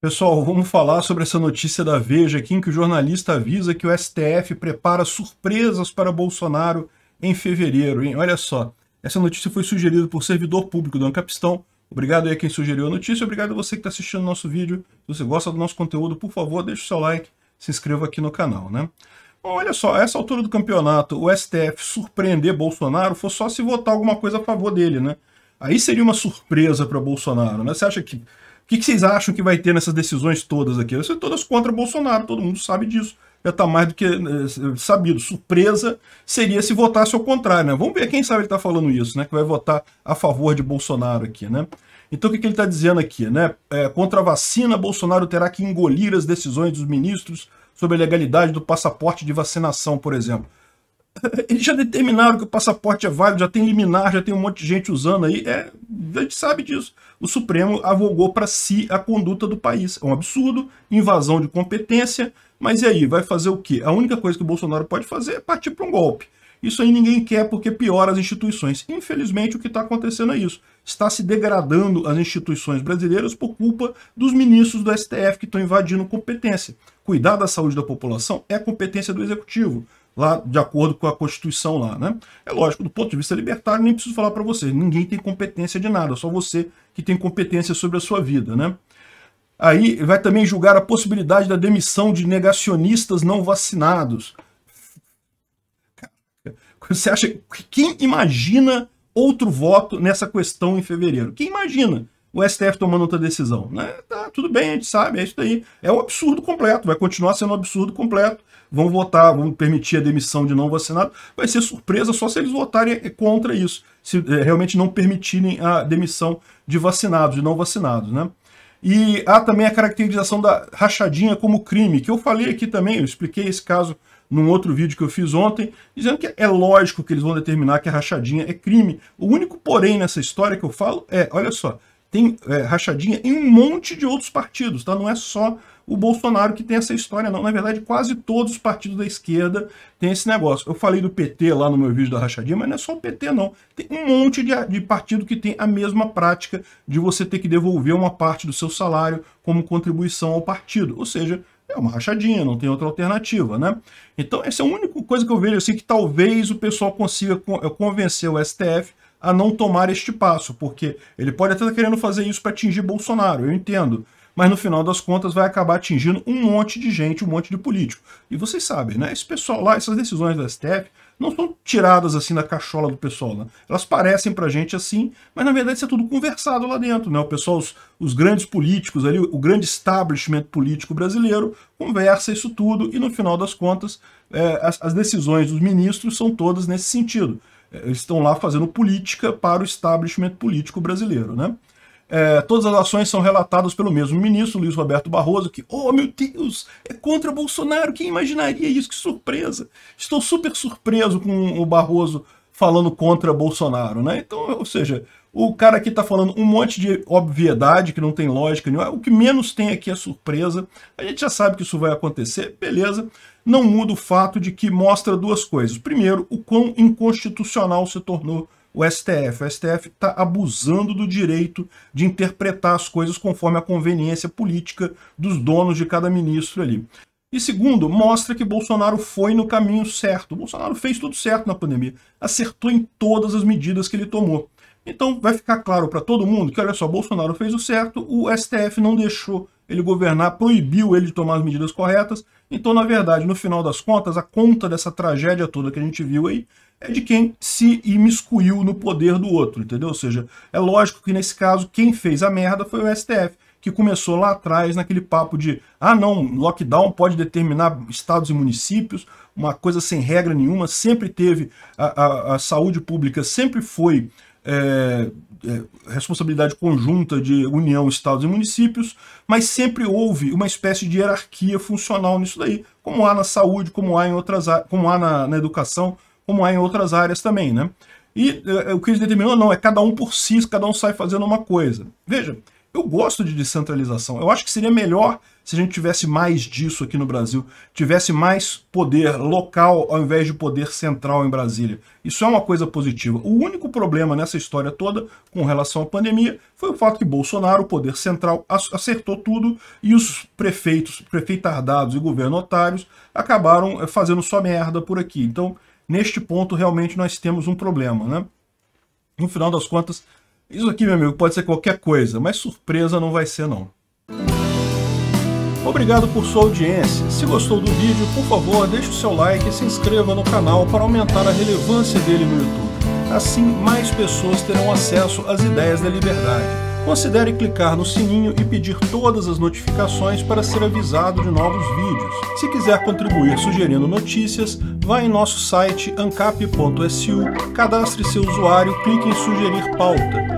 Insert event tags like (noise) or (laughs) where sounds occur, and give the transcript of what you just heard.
Pessoal, vamos falar sobre essa notícia da Veja aqui, em que o jornalista avisa que o STF prepara surpresas para Bolsonaro em fevereiro. Hein? Olha só, essa notícia foi sugerida por servidor público do Ancapistão. Obrigado aí quem sugeriu a notícia, obrigado a você que está assistindo o nosso vídeo. Se você gosta do nosso conteúdo, por favor, deixe o seu like, se inscreva aqui no canal, né? Bom, olha só, a essa altura do campeonato, o STF surpreender Bolsonaro foi só se votar alguma coisa a favor dele, né? Aí seria uma surpresa para Bolsonaro, né? Você acha que que, que vocês acham que vai ter nessas decisões todas aqui? Vai ser todas contra Bolsonaro, todo mundo sabe disso. Já está mais do que né, sabido. Surpresa seria se votasse ao contrário, né? Vamos ver quem sabe ele está falando isso, né? Que vai votar a favor de Bolsonaro aqui, né? Então o que, que ele está dizendo aqui, né? É, contra a vacina, Bolsonaro terá que engolir as decisões dos ministros sobre a legalidade do passaporte de vacinação, por exemplo. (laughs) Eles já determinaram que o passaporte é válido, já tem liminar, já tem um monte de gente usando aí. É, a gente sabe disso. O Supremo avogou para si a conduta do país. É um absurdo, invasão de competência. Mas e aí, vai fazer o quê? A única coisa que o Bolsonaro pode fazer é partir para um golpe. Isso aí ninguém quer porque piora as instituições. Infelizmente, o que está acontecendo é isso. Está se degradando as instituições brasileiras por culpa dos ministros do STF que estão invadindo competência. Cuidar da saúde da população é competência do executivo lá de acordo com a Constituição lá, né? É lógico, do ponto de vista libertário, nem preciso falar para você. ninguém tem competência de nada, só você que tem competência sobre a sua vida, né? Aí vai também julgar a possibilidade da demissão de negacionistas não vacinados. Você acha quem imagina outro voto nessa questão em fevereiro? Quem imagina? o STF tomando outra decisão. Né? Tá, tudo bem, a gente sabe, é isso daí. É um absurdo completo, vai continuar sendo um absurdo completo. Vão votar, vão permitir a demissão de não vacinado. Vai ser surpresa só se eles votarem contra isso, se é, realmente não permitirem a demissão de vacinados, de não vacinados. Né? E há também a caracterização da rachadinha como crime, que eu falei aqui também, eu expliquei esse caso num outro vídeo que eu fiz ontem, dizendo que é lógico que eles vão determinar que a rachadinha é crime. O único porém nessa história que eu falo é, olha só, tem é, rachadinha em um monte de outros partidos, tá? Não é só o Bolsonaro que tem essa história, não. Na verdade, quase todos os partidos da esquerda têm esse negócio. Eu falei do PT lá no meu vídeo da rachadinha, mas não é só o PT, não. Tem um monte de, de partido que tem a mesma prática de você ter que devolver uma parte do seu salário como contribuição ao partido. Ou seja, é uma rachadinha, não tem outra alternativa, né? Então, essa é a única coisa que eu vejo assim que talvez o pessoal consiga eh, convencer o STF a não tomar este passo, porque ele pode até estar querendo fazer isso para atingir Bolsonaro, eu entendo. Mas no final das contas vai acabar atingindo um monte de gente, um monte de político. E vocês sabem, né? Esse pessoal lá, essas decisões da STF, não são tiradas assim da cachola do pessoal. Né? Elas parecem pra gente assim, mas na verdade isso é tudo conversado lá dentro. Né? O pessoal, os, os grandes políticos ali, o, grande establishment político brasileiro, conversa isso tudo e no final das contas é, as, as decisões dos ministros são todas nesse sentido. É, eles estão lá fazendo política para o establishment político brasileiro, né? É, todas as ações são relatadas pelo mesmo ministro, Luiz Roberto Barroso, que, oh meu Deus, é contra Bolsonaro, quem imaginaria isso? Que surpresa! Estou super surpreso com o Barroso falando contra Bolsonaro, né? Então, ou seja, o cara aqui está falando um monte de obviedade que não tem lógica nenhuma. O que menos tem aqui é surpresa. A gente já sabe que isso vai acontecer, beleza. Não muda o fato de que mostra duas coisas. Primeiro, o quão inconstitucional se tornou o STF. O STF está abusando do direito de interpretar as coisas conforme a conveniência política dos donos de cada ministro ali. E segundo, mostra que Bolsonaro foi no caminho certo. Bolsonaro fez tudo certo na pandemia, acertou em todas as medidas que ele tomou. Então vai ficar claro para todo mundo que, olha só, Bolsonaro fez o certo, o STF não deixou ele governar, proibiu ele de tomar as medidas corretas. Então, na verdade, no final das contas, a conta dessa tragédia toda que a gente viu aí é de quem se imiscuiu no poder do outro, entendeu? Ou seja, é lógico que nesse caso quem fez a merda foi o STF que começou lá atrás, naquele papo de ah não, lockdown pode determinar estados e municípios, uma coisa sem regra nenhuma, sempre teve, a, a, a saúde pública sempre foi é, é, responsabilidade conjunta de União, Estados e municípios, mas sempre houve uma espécie de hierarquia funcional nisso daí, como há na saúde, como há em outras como há na, na educação, como há em outras áreas também, né? E é, é o que eles determinou não, é cada um por si, cada um sai fazendo uma coisa. Veja, eu gosto de descentralização. Eu acho que seria melhor se a gente tivesse mais disso aqui no Brasil, tivesse mais poder local ao invés de poder central em Brasília. Isso é uma coisa positiva. O único problema nessa história toda com relação à pandemia foi o fato que Bolsonaro, o poder central, acertou tudo e os prefeitos, prefeitardados e governo otários acabaram eh, fazendo só merda por aqui. Então, neste ponto, realmente nós temos um problema, né? No final das contas, isso aqui, meu amigo, pode ser qualquer coisa, mas surpresa não vai ser não. Obrigado por sua audiência. Se gostou do vídeo, por favor, deixe o seu like e se inscreva no canal para aumentar a relevância dele no YouTube. Assim, mais pessoas terão acesso às ideias da liberdade. Considere clicar no sininho e pedir todas as notificações para ser avisado de novos vídeos. Se quiser contribuir sugerindo notícias, vá em nosso site ancap.su, cadastre seu usuário, clique em sugerir pauta